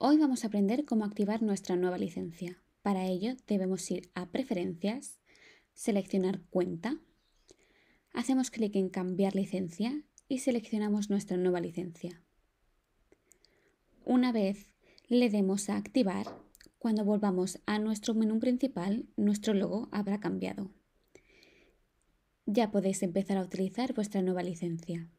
Hoy vamos a aprender cómo activar nuestra nueva licencia. Para ello debemos ir a Preferencias, seleccionar Cuenta, hacemos clic en Cambiar licencia y seleccionamos nuestra nueva licencia. Una vez le demos a Activar, cuando volvamos a nuestro menú principal, nuestro logo habrá cambiado. Ya podéis empezar a utilizar vuestra nueva licencia.